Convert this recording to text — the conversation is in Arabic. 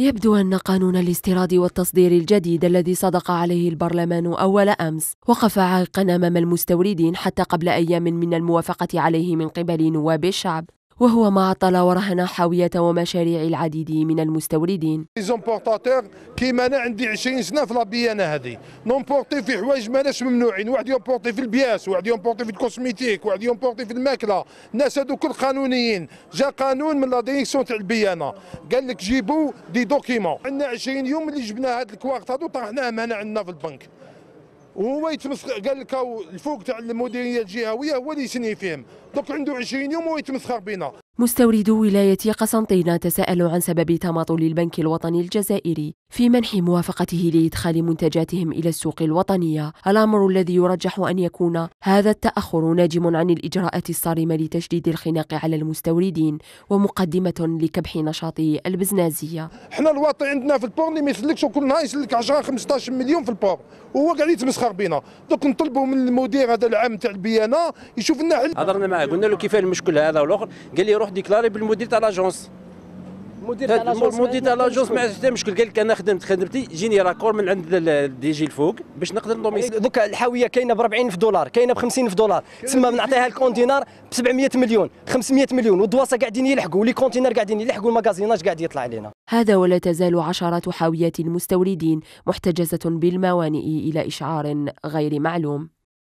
يبدو أن قانون الاستيراد والتصدير الجديد الذي صدق عليه البرلمان أول أمس وقف عائقا أمام المستوردين حتى قبل أيام من الموافقة عليه من قبل نواب الشعب وهو ما عطل ورهن حاوية ومشاريع العديد من المستوردين زومبورتاتور كيما انا عندي 20 سنه في لابيانه هذه نومبورتي في حوايج ماناش ممنوعين واحد يومبورتي في البياس واحد يومبورتي في الكوسميتيك واحد يومبورتي في الماكله الناس هذو كل قانونيين جا قانون من لا ديريكسيون تاع البيانه قال لك جيبوا دي دوكيمون عندنا 20 يوم اللي جبنا هاد الكوارت هذو طرحناه معنا عندنا في البنك وهو يتمسخ قال لك الفوق تاع المديريه الجهويه هو اللي يسني فيهم دوك عنده 20 يوم وهو يتمسخر بينا مستوردو ولاية قسنطينة تساءلوا عن سبب تماطل البنك الوطني الجزائري في منح موافقته لإدخال منتجاتهم إلى السوق الوطنية الأمر الذي يرجح أن يكون هذا التأخر ناجم عن الإجراءات الصارمة لتشديد الخناق على المستوردين ومقدمة لكبح نشاط البزنازية حنا الواطن عندنا في البور اللي ما يسلكش وكل نهار يسلك 10 15 مليون في البور وهو قاعد يتمسخر بينا دوك نطلبوا من المدير هذا العام تاع البيانه يشوف لنا حل هضرنا معاه قلنا له كيفاه المشكل هذا والاخر قال لي روح ديكلاري بالمدير تاع لاجونس مدير تاع لاجونس ما عندها مشكل قال لك انا خدمت خدمتي جيني راكور من عند الدي جي الفوق باش نقدر نضمي يعني دوك الحاويه كاينه ب 40 دولار كاينه ب 50 دولار تسمى بنعطيها لك اون دينار ب 700 مليون 500 مليون والدواسه قاعدين يلحقوا لي كونتينر قاعدين يلحقوا المغازيناج قاعد يطلع علينا هذا ولا تزال عشرات حاويات المستوردين محتجزه بالموانئ الى اشعار غير معلوم